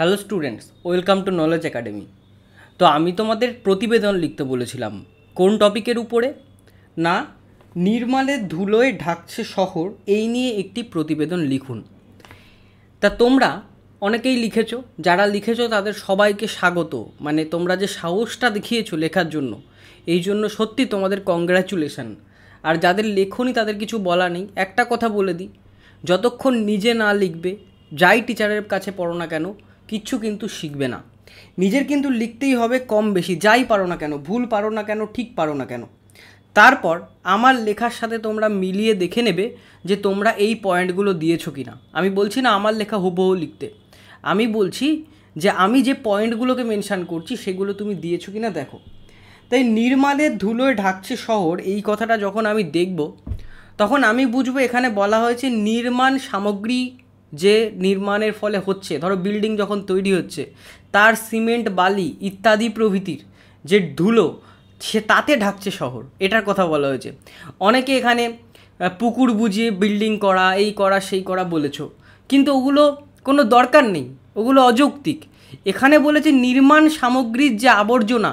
hello students welcome to knowledge academy তো আমি তোমাদের প্রতিবেদন লিখতে বলেছিলাম কোন টপিকের উপরে না নির্মালের ধুলোয় ঢাকছে শহর এই নিয়ে একটি প্রতিবেদন লিখুন তা তোমরা অনেকেই লিখেছ যারা লিখেছ তাদের সবাইকে স্বাগত মানে তোমরা যে সাহসটা দেখিয়েছো লেখার জন্য এই জন্য সত্যি তোমাদের কংগ্রাচুলেশন আর যাদের লেখনই তাদের কিছু বলা নেই একটা কথা বলে দিই যতক্ষণ নিজে না লিখবে যাই টিচারের কাছে পড়ো না কেন কিচ্ছু কিন্তু শিখবে না নিজের কিন্তু লিখতেই হবে কম বেশি যাই পারো না কেন ভুল পারো না কেন ঠিক পারো না কেন তারপর আমার লেখার সাথে তোমরা মিলিয়ে দেখে নেবে যে তোমরা এই পয়েন্টগুলো দিয়েছো কি না আমি বলছি না আমার লেখা হুবহু লিখতে আমি বলছি যে আমি যে পয়েন্টগুলোকে মেনশান করছি সেগুলো তুমি দিয়েছো কি না দেখো তাই নির্মালে ধুলোয় ঢাকছে শহর এই কথাটা যখন আমি দেখব তখন আমি বুঝবো এখানে বলা হয়েছে নির্মাণ সামগ্রী যে নির্মাণের ফলে হচ্ছে ধরো বিল্ডিং যখন তৈরি হচ্ছে তার সিমেন্ট বালি ইত্যাদি প্রভৃতির যে ধুলো সে তাতে ঢাকছে শহর এটার কথা বলা হয়েছে অনেকে এখানে পুকুর বুঝিয়ে বিল্ডিং করা এই করা সেই করা বলেছ কিন্তু ওগুলো কোনো দরকার নেই ওগুলো অযৌক্তিক এখানে বলেছে নির্মাণ সামগ্রীর যে আবর্জনা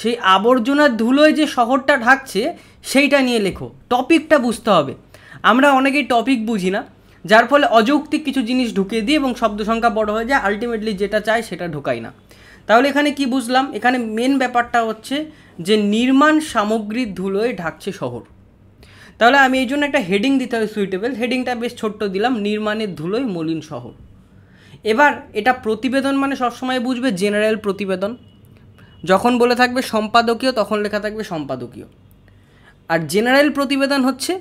সেই আবর্জনার ধুলোয় যে শহরটা ঢাকছে সেইটা নিয়ে লেখো টপিকটা বুঝতে হবে আমরা অনেকেই টপিক বুঝি না যার ফলে অযৌক্তিক কিছু জিনিস ঢুকিয়ে দিই এবং শব্দ সংখ্যা বড় হয়ে যায় আলটিমেটলি যেটা চায় সেটা ঢুকাই না তাহলে এখানে কি বুঝলাম এখানে মেন ব্যাপারটা হচ্ছে যে নির্মাণ সামগ্রীর ধুলোয় ঢাকছে শহর তাহলে আমি এই জন্য একটা হেডিং দিতে হবে সুইটেবল হেডিংটা বেশ ছোট্ট দিলাম নির্মাণের ধুলোয় মলিন শহর এবার এটা প্রতিবেদন মানে সবসময় বুঝবে জেনারেল প্রতিবেদন যখন বলে থাকবে সম্পাদকীয় তখন লেখা থাকবে সম্পাদকীয় আর জেনারেল প্রতিবেদন হচ্ছে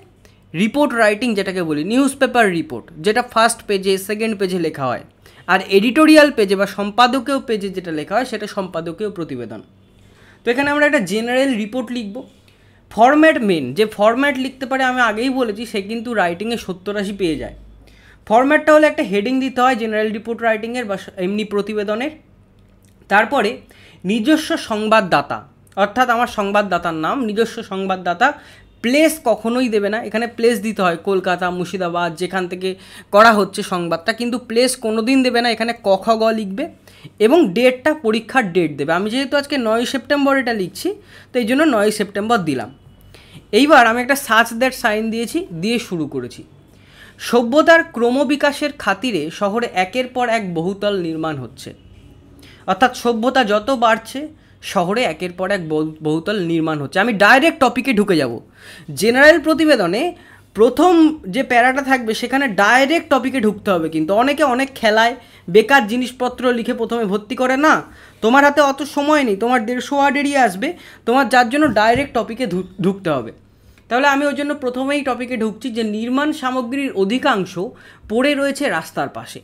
রিপোর্ট রাইটিং যেটাকে বলি নিউজ পেপার রিপোর্ট যেটা ফার্স্ট পেজে সেকেন্ড পেজে লেখা হয় আর এডিটোরিয়াল পেজে বা সম্পাদকীয় পেজে যেটা লেখা হয় সেটা সম্পাদকীয় প্রতিবেদন তো এখানে আমরা একটা জেনারেল রিপোর্ট লিখব ফরম্যাট মেন যে ফরম্যাট লিখতে পারে আমি আগেই বলেছি সে কিন্তু রাইটিংয়ে সত্তর আশি পেয়ে যায় ফরম্যাটটা হলে একটা হেডিং দিতে হয় জেনারেল রিপোর্ট রাইটিংয়ের বা এমনি প্রতিবেদনের তারপরে নিজস্ব সংবাদদাতা অর্থাৎ আমার সংবাদদাতার নাম নিজস্ব সংবাদদাতা প্লেস কখনোই দেবে না এখানে প্লেস দিতে হয় কলকাতা মুর্শিদাবাদ যেখান থেকে করা হচ্ছে সংবাদটা কিন্তু প্লেস কোনো দিন দেবে না এখানে কখ গ লিখবে এবং ডেটটা পরীক্ষার ডেট দেবে আমি যেহেতু আজকে নয় সেপ্টেম্বর এটা লিখছি তো এই জন্য নয় সেপ্টেম্বর দিলাম এইবার আমি একটা সার্চ দ্যাট সাইন দিয়েছি দিয়ে শুরু করেছি সভ্যতার ক্রমবিকাশের খাতিরে শহরে একের পর এক বহুতল নির্মাণ হচ্ছে অর্থাৎ সভ্যতা যত বাড়ছে শহরে একের পর এক বহুতল নির্মাণ হচ্ছে আমি ডাইরেক্ট টপিকে ঢুকে যাব জেনারেল প্রতিবেদনে প্রথম যে প্যারাটা থাকবে সেখানে ডাইরেক্ট টপিকে ঢুকতে হবে কিন্তু অনেকে অনেক খেলায় বেকার জিনিসপত্র লিখে প্রথমে ভর্তি করে না তোমার হাতে অত সময় নেই তোমার দেড়শো এড়িয়ে আসবে তোমার যার জন্য ডাইরেক্ট টপিকে ঢুকতে হবে তাহলে আমি ওই জন্য প্রথমেই টপিকে ঢুকছি যে নির্মাণ সামগ্রীর অধিকাংশ পড়ে রয়েছে রাস্তার পাশে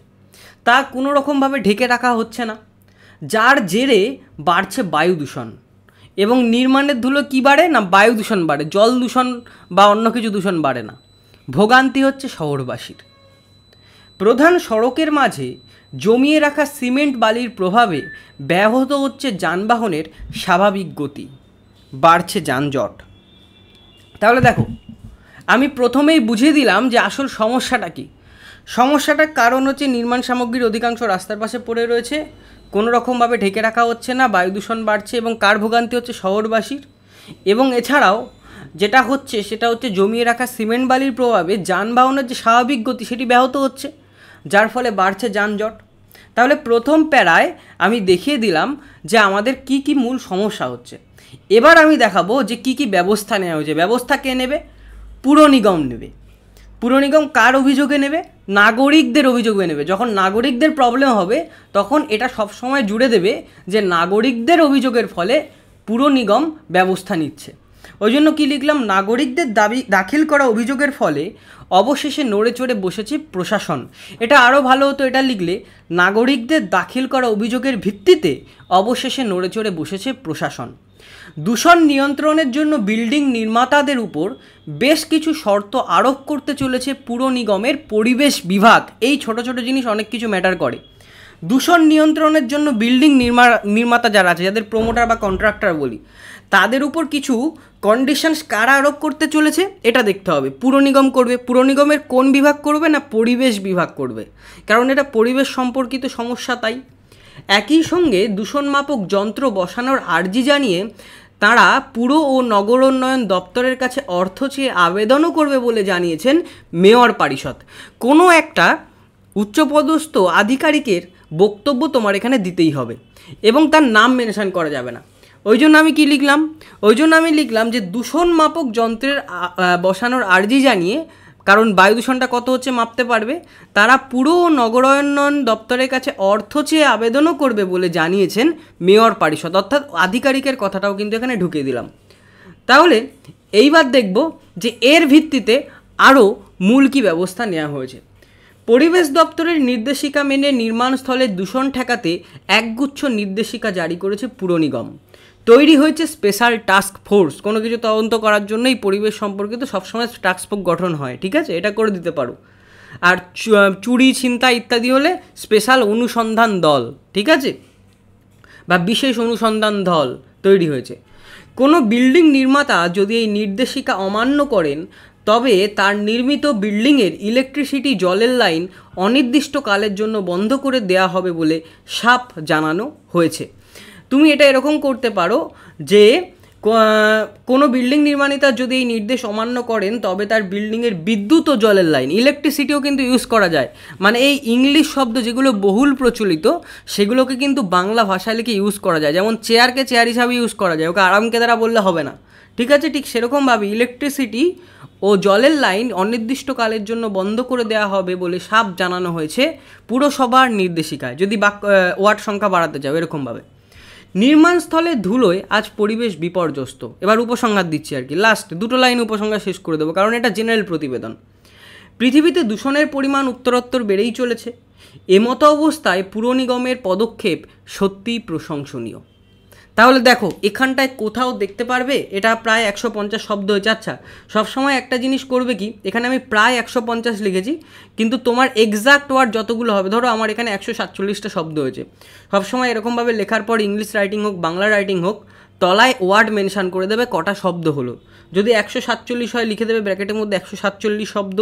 তা কোনো রকমভাবে ঢেকে রাখা হচ্ছে না যার জেরে বাড়ছে বায়ু দূষণ এবং নির্মাণের ধুলো কী বাড়ে না বায়ু দূষণ বাড়ে জল দূষণ বা অন্য কিছু দূষণ বাড়ে না ভোগান্তি হচ্ছে শহরবাসীর প্রধান সড়কের মাঝে জমিয়ে রাখা সিমেন্ট বালির প্রভাবে ব্যাহত হচ্ছে যানবাহনের স্বাভাবিক গতি বাড়ছে যানজট তাহলে দেখো আমি প্রথমেই বুঝিয়ে দিলাম যে আসল সমস্যাটা কী সমস্যাটার কারণ হচ্ছে নির্মাণ সামগ্রীর অধিকাংশ রাস্তার পাশে পড়ে রয়েছে কোনো রকমভাবে ঢেকে রাখা হচ্ছে না বায়ু দূষণ বাড়ছে এবং কার ভোগান্তি হচ্ছে শহরবাসীর এবং এছাড়াও যেটা হচ্ছে সেটা হচ্ছে জমিয়ে রাখা সিমেন্ট বালির প্রভাবে যানবাহনের যে স্বাভাবিক গতি সেটি ব্যাহত হচ্ছে যার ফলে বাড়ছে যানজট তাহলে প্রথম প্যারায় আমি দেখিয়ে দিলাম যে আমাদের কি কি মূল সমস্যা হচ্ছে এবার আমি দেখাবো যে কি কি ব্যবস্থা নেওয়া হয়েছে ব্যবস্থা কে নেবে পুরো নিগম নেবে পুর নিগম কার অভিযোগে নেবে নাগরিকদের অভিযোগে নেবে যখন নাগরিকদের প্রবলেম হবে তখন এটা সবসময় জুড়ে দেবে যে নাগরিকদের অভিযোগের ফলে পুর নিগম ব্যবস্থা নিচ্ছে ওই জন্য কী লিখলাম নাগরিকদের দাবি দাখিল করা অভিযোগের ফলে অবশেষে নড়ে চড়ে বসেছে প্রশাসন এটা আরও ভালো হতো এটা লিখলে নাগরিকদের দাখিল করা অভিযোগের ভিত্তিতে অবশেষে নড়ে চড়ে বসেছে প্রশাসন দূষণ নিয়ন্ত্রণের জন্য বিল্ডিং নির্মাতাদের উপর বেশ কিছু শর্ত আরোপ করতে চলেছে পুর নিগমের পরিবেশ বিভাগ এই ছোট ছোট জিনিস অনেক কিছু ম্যাটার করে দূষণ নিয়ন্ত্রণের জন্য বিল্ডিং নির্মা নির্মাতা যারা আছে যাদের প্রোমোটার বা কন্ট্রাক্টর বলি তাদের উপর কিছু কন্ডিশনস কারা আরোপ করতে চলেছে এটা দেখতে হবে পুর নিগম করবে পুর নিগমের কোন বিভাগ করবে না পরিবেশ বিভাগ করবে কারণ এটা পরিবেশ সম্পর্কিত সমস্যা তাই একই সঙ্গে দূষণমাপক যন্ত্র বসানোর আর্জি জানিয়ে তাঁরা পুর ও নগর উন্নয়ন দপ্তরের কাছে অর্থ চেয়ে আবেদনও করবে বলে জানিয়েছেন মেয়র পারিষদ কোনো একটা উচ্চপদস্থ আধিকারিকের বক্তব্য তোমার এখানে দিতেই হবে এবং তার নাম মেনশান করা যাবে না ওই জন্য আমি কি লিখলাম ওই জন্য আমি লিখলাম যে দূষণ মাপক যন্ত্রের বসানোর আর্জি জানিয়ে কারণ বায়ু দূষণটা কত হচ্ছে মাপতে পারবে তারা পুরো নগরায়ন দপ্তরের কাছে অর্থ চেয়ে আবেদনও করবে বলে জানিয়েছেন মেয়র পারিষদ অর্থাৎ আধিকারিকের কথাটাও কিন্তু এখানে ঢুকিয়ে দিলাম তাহলে এইবার দেখব যে এর ভিত্তিতে আরও মূল কী ব্যবস্থা নেওয়া হয়েছে পরিবেশ দপ্তরের নির্দেশিকা মেনে নির্মাণস্থলে দূষণ ঠেকাতে একগুচ্ছ নির্দেশিকা জারি করেছে পুর নিগম তৈরি হয়েছে স্পেশাল টাস্ক ফোর্স কোনো কিছু তদন্ত করার জন্যই পরিবেশ সম্পর্কিত সবসময় টাস্ক ফোর্স গঠন হয় ঠিক আছে এটা করে দিতে পারো আর চুরি ছিনতাই ইত্যাদি হলে স্পেশাল অনুসন্ধান দল ঠিক আছে বা বিশেষ অনুসন্ধান দল তৈরি হয়েছে কোনো বিল্ডিং নির্মাতা যদি এই নির্দেশিকা অমান্য করেন তবে তার নির্মিত বিল্ডিংয়ের ইলেকট্রিসিটি জলের লাইন অনির্দিষ্টকালের জন্য বন্ধ করে দেয়া হবে বলে সাপ জানানো হয়েছে তুমি এটা এরকম করতে পারো যে কোনো বিল্ডিং নির্মাণিতা যদি এই নির্দেশ অমান্য করেন তবে তার বিল্ডিংয়ের বিদ্যুৎ ও জলের লাইন ইলেকট্রিসিটিও কিন্তু ইউজ করা যায় মানে এই ইংলিশ শব্দ যেগুলো বহুল প্রচলিত সেগুলোকে কিন্তু বাংলা ভাষায় লিখে ইউজ করা যায় যেমন চেয়ারকে চেয়ার হিসাবে ইউজ করা যায় ওকে আরামকে দ্বারা বললে হবে না ঠিক আছে ঠিক সেরকমভাবে ইলেকট্রিসিটি ও জলের লাইন অনির্দিষ্টকালের জন্য বন্ধ করে দেওয়া হবে বলে সাপ জানানো হয়েছে পুরসভার নির্দেশিকায় যদি বাক ওয়ার্ড সংখ্যা বাড়াতে চাও এরকমভাবে নির্মাণস্থলে ধুলোয় আজ পরিবেশ বিপর্যস্ত এবার উপসংঘাত দিচ্ছি আর কি লাস্ট দুটো লাইন উপসংহার শেষ করে দেবো কারণ এটা জেনারেল প্রতিবেদন পৃথিবীতে দূষণের পরিমাণ উত্তরোত্তর বেড়েই চলেছে এমতো অবস্থায় পুরনিগমের নিগমের পদক্ষেপ সত্যিই প্রশংসনীয় তাহলে দেখো এখানটায় কোথাও দেখতে পারবে এটা প্রায় একশো পঞ্চাশ শব্দ হয়েছে আচ্ছা সবসময় একটা জিনিস করবে কি এখানে আমি প্রায় একশো পঞ্চাশ লিখেছি কিন্তু তোমার এক্সাক্ট ওয়ার্ড যতগুলো হবে ধরো আমার এখানে একশো সাতচল্লিশটা শব্দ হয়েছে সবসময় এরকমভাবে লেখার পর ইংলিশ রাইটিং হোক বাংলা রাইটিং হোক তলায় ওয়ার্ড মেনশান করে দেবে কটা শব্দ হলো যদি একশো সাতচল্লিশ হয় লিখে দেবে ব্র্যাকেটের মধ্যে একশো সাতচল্লিশ শব্দ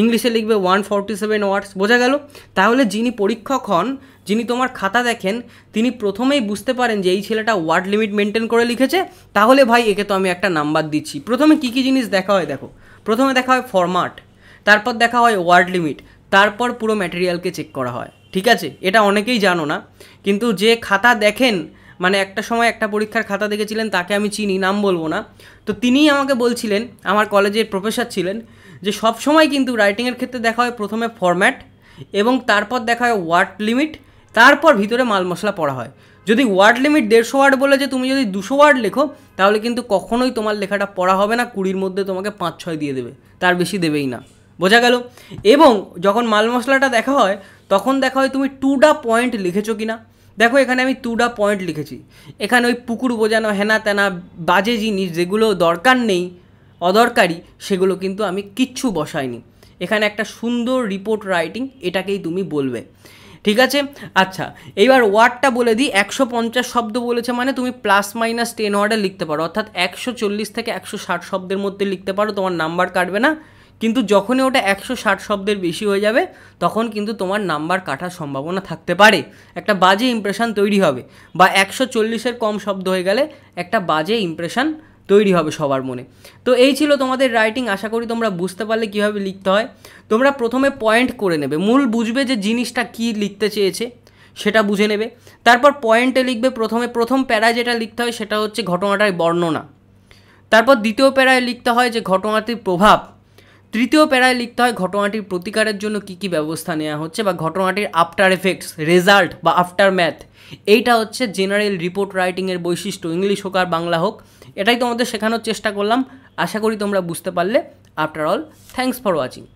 ইংলিশে লিখবে ওয়ান ফর্টি সেভেন ওয়ার্ডস বোঝা গেল তাহলে যিনি পরীক্ষক হন যিনি তোমার খাতা দেখেন তিনি প্রথমেই বুঝতে পারেন যে এই ছেলেটা ওয়ার্ড লিমিট মেনটেন করে লিখেছে তাহলে ভাই একে তো আমি একটা নাম্বার দিচ্ছি প্রথমে কী কী জিনিস দেখা হয় দেখো প্রথমে দেখা হয় ফরম্যাট তারপর দেখা হয় ওয়ার্ড লিমিট তারপর পুরো ম্যাটেরিয়ালকে চেক করা হয় ঠিক আছে এটা অনেকেই জানো না কিন্তু যে খাতা দেখেন মানে একটা সময় একটা পরীক্ষার খাতা দেখেছিলেন তাকে আমি চিনি নাম বলবো না তো তিনিই আমাকে বলছিলেন আমার কলেজের প্রফেসর ছিলেন যে সব সময় কিন্তু রাইটিংয়ের ক্ষেত্রে দেখা হয় প্রথমে ফরম্যাট এবং তারপর দেখা হয় ওয়ার্ড লিমিট তারপর ভিতরে মাল মশলা পড়া হয় যদি ওয়ার্ড লিমিট দেড়শো ওয়ার্ড বলে যে তুমি যদি দুশো ওয়ার্ড লেখো তাহলে কিন্তু কখনোই তোমার লেখাটা পড়া হবে না কুড়ির মধ্যে তোমাকে পাঁচ ছয় দিয়ে দেবে তার বেশি দেবেই না বোঝা গেল এবং যখন মাল মশলাটা দেখা হয় তখন দেখা হয় তুমি টু ডা পয়েন্ট লিখেছো কি না দেখো এখানে আমি টুডা পয়েন্ট লিখেছি এখানে ওই পুকুর বোঝানো হেনা তেনা বাজে জিনিস যেগুলো দরকার নেই অদরকারি সেগুলো কিন্তু আমি কিচ্ছু বসাইনি এখানে একটা সুন্দর রিপোর্ট রাইটিং এটাকেই তুমি বলবে ঠিক আছে আচ্ছা এইবার ওয়ার্ডটা বলে দিই একশো পঞ্চাশ শব্দ বলেছে মানে তুমি প্লাস মাইনাস টেন ওয়ার্ডে লিখতে পারো অর্থাৎ একশো চল্লিশ থেকে একশো ষাট শব্দের মধ্যে লিখতে পারো তোমার নাম্বার কাটবে না কিন্তু যখনই ওটা একশো ষাট শব্দের বেশি হয়ে যাবে তখন কিন্তু তোমার নাম্বার কাটার সম্ভাবনা থাকতে পারে একটা বাজে ইমপ্রেশান তৈরি হবে বা একশো চল্লিশের কম শব্দ হয়ে গেলে একটা বাজে ইমপ্রেশান তৈরি হবে সবার মনে তো এই ছিল তোমাদের রাইটিং আশা করি তোমরা বুঝতে পারলে কীভাবে লিখতে হয় তোমরা প্রথমে পয়েন্ট করে নেবে মূল বুঝবে যে জিনিসটা কি লিখতে চেয়েছে সেটা বুঝে নেবে তারপর পয়েন্টে লিখবে প্রথমে প্রথম প্যারায় যেটা লিখতে হয় সেটা হচ্ছে ঘটনাটার বর্ণনা তারপর দ্বিতীয় প্যারায় লিখতে হয় যে ঘটনাটির প্রভাব তৃতীয় প্যারায় লিখতে হয় ঘটনাটির প্রতিকারের জন্য কি কি ব্যবস্থা নেওয়া হচ্ছে বা ঘটনাটির আফটার এফেক্টস রেজাল্ট বা আফটার ম্যাথ এইটা হচ্ছে জেনারেল রিপোর্ট রাইটিংয়ের বৈশিষ্ট্য ইংলিশ হোক আর বাংলা হোক এটাই তোমাদের শেখানোর চেষ্টা করলাম আশা করি তোমরা বুঝতে পারলে after all thanks for watching